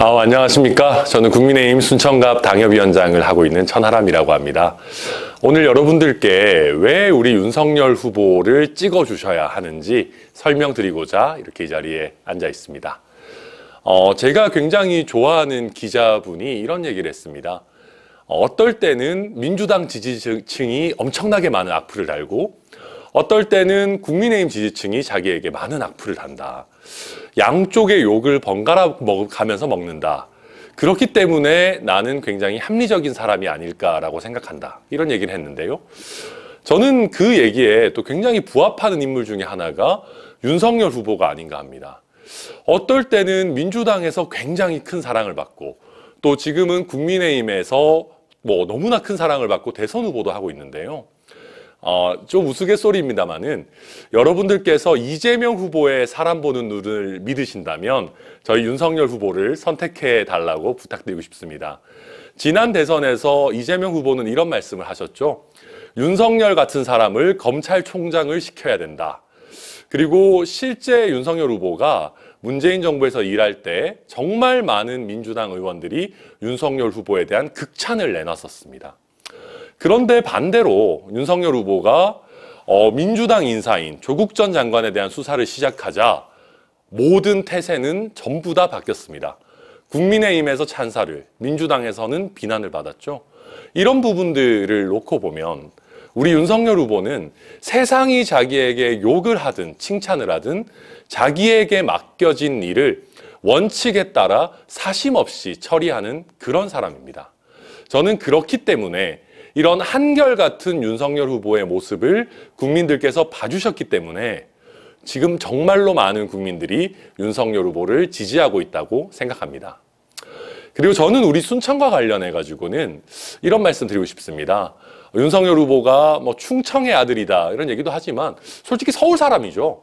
아, 안녕하십니까. 저는 국민의힘 순천갑 당협위원장을 하고 있는 천하람이라고 합니다. 오늘 여러분들께 왜 우리 윤석열 후보를 찍어주셔야 하는지 설명드리고자 이렇게 이 자리에 앉아 있습니다. 어, 제가 굉장히 좋아하는 기자분이 이런 얘기를 했습니다. 어, 어떨 때는 민주당 지지층이 엄청나게 많은 악플을 달고 어떨 때는 국민의힘 지지층이 자기에게 많은 악플을 단다. 양쪽의 욕을 번갈아 먹, 가면서 먹는다. 그렇기 때문에 나는 굉장히 합리적인 사람이 아닐까라고 생각한다. 이런 얘기를 했는데요. 저는 그 얘기에 또 굉장히 부합하는 인물 중에 하나가 윤석열 후보가 아닌가 합니다. 어떨 때는 민주당에서 굉장히 큰 사랑을 받고 또 지금은 국민의힘에서 뭐 너무나 큰 사랑을 받고 대선 후보도 하고 있는데요. 어, 좀 우스갯소리입니다만은 여러분들께서 이재명 후보의 사람 보는 눈을 믿으신다면 저희 윤석열 후보를 선택해 달라고 부탁드리고 싶습니다. 지난 대선에서 이재명 후보는 이런 말씀을 하셨죠. 윤석열 같은 사람을 검찰총장을 시켜야 된다. 그리고 실제 윤석열 후보가 문재인 정부에서 일할 때 정말 많은 민주당 의원들이 윤석열 후보에 대한 극찬을 내놨었습니다. 그런데 반대로 윤석열 후보가 어, 민주당 인사인 조국 전 장관에 대한 수사를 시작하자 모든 태세는 전부 다 바뀌었습니다. 국민의힘에서 찬사를, 민주당에서는 비난을 받았죠. 이런 부분들을 놓고 보면 우리 윤석열 후보는 세상이 자기에게 욕을 하든 칭찬을 하든 자기에게 맡겨진 일을 원칙에 따라 사심 없이 처리하는 그런 사람입니다. 저는 그렇기 때문에 이런 한결같은 윤석열 후보의 모습을 국민들께서 봐주셨기 때문에 지금 정말로 많은 국민들이 윤석열 후보를 지지하고 있다고 생각합니다. 그리고 저는 우리 순천과 관련해 가지고는 이런 말씀 드리고 싶습니다. 윤석열 후보가 뭐 충청의 아들이다 이런 얘기도 하지만 솔직히 서울 사람이죠.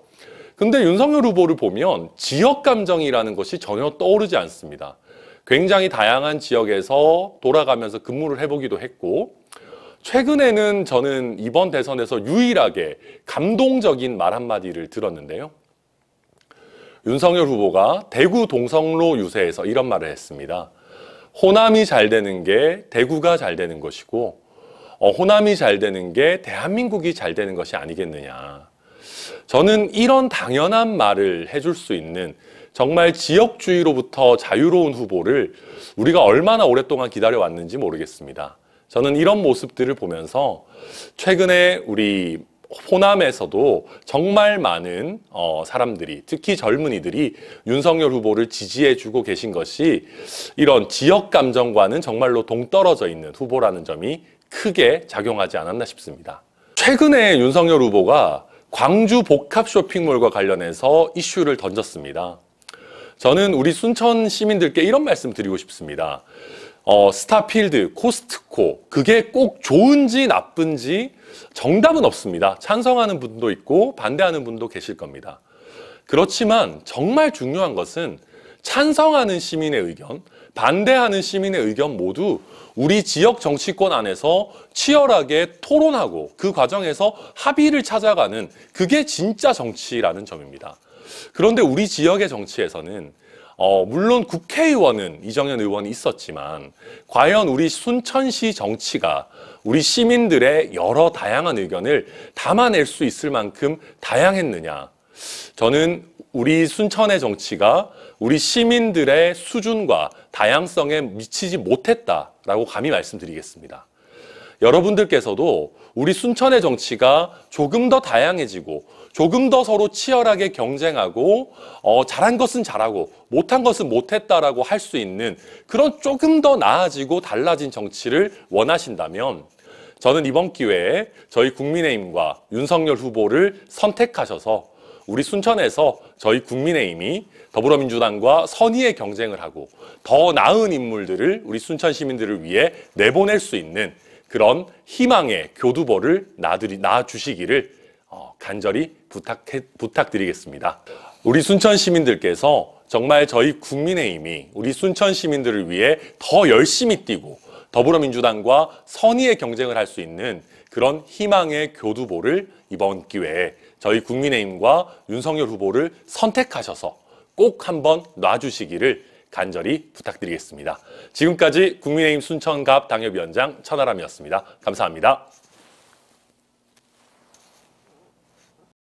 근데 윤석열 후보를 보면 지역 감정이라는 것이 전혀 떠오르지 않습니다. 굉장히 다양한 지역에서 돌아가면서 근무를 해보기도 했고 최근에는 저는 이번 대선에서 유일하게 감동적인 말 한마디를 들었는데요. 윤석열 후보가 대구 동성로 유세에서 이런 말을 했습니다. 호남이 잘 되는 게 대구가 잘 되는 것이고 어, 호남이 잘 되는 게 대한민국이 잘 되는 것이 아니겠느냐. 저는 이런 당연한 말을 해줄 수 있는 정말 지역주의로부터 자유로운 후보를 우리가 얼마나 오랫동안 기다려왔는지 모르겠습니다. 저는 이런 모습들을 보면서 최근에 우리 호남에서도 정말 많은 어, 사람들이 특히 젊은이들이 윤석열 후보를 지지해주고 계신 것이 이런 지역 감정과는 정말로 동떨어져 있는 후보라는 점이 크게 작용하지 않았나 싶습니다. 최근에 윤석열 후보가 광주 복합 쇼핑몰과 관련해서 이슈를 던졌습니다. 저는 우리 순천 시민들께 이런 말씀 드리고 싶습니다. 어, 스타필드, 코스트코, 그게 꼭 좋은지 나쁜지 정답은 없습니다. 찬성하는 분도 있고 반대하는 분도 계실 겁니다. 그렇지만 정말 중요한 것은 찬성하는 시민의 의견, 반대하는 시민의 의견 모두 우리 지역 정치권 안에서 치열하게 토론하고 그 과정에서 합의를 찾아가는 그게 진짜 정치라는 점입니다. 그런데 우리 지역의 정치에서는 어, 물론 국회의원은 이정현 의원이 있었지만 과연 우리 순천시 정치가 우리 시민들의 여러 다양한 의견을 담아낼 수 있을 만큼 다양했느냐. 저는 우리 순천의 정치가 우리 시민들의 수준과 다양성에 미치지 못했다라고 감히 말씀드리겠습니다. 여러분들께서도 우리 순천의 정치가 조금 더 다양해지고 조금 더 서로 치열하게 경쟁하고 어, 잘한 것은 잘하고 못한 것은 못했다라고 할 수 있는 그런 조금 더 나아지고 달라진 정치를 원하신다면 저는 이번 기회에 저희 국민의힘과 윤석열 후보를 선택하셔서 우리 순천에서 저희 국민의힘이 더불어민주당과 선의의 경쟁을 하고 더 나은 인물들을 우리 순천 시민들을 위해 내보낼 수 있는 그런 희망의 교두보를 놔주시기를 어, 간절히 부탁 해부탁 드리겠습니다 우리 순천 시민들께서 정말 저희 국민의힘이 우리 순천 시민들을 위해 더 열심히 뛰고 더불어민주당과 선의의 경쟁을 할 수 있는 그런 희망의 교두보를 이번 기회에 저희 국민의힘과 윤석열 후보를 선택하셔서 꼭 한번 놔주시기를 간절히 부탁드리겠습니다. 지금까지 국민의힘 순천갑 당협위원장 천하람이었습니다. 감사합니다.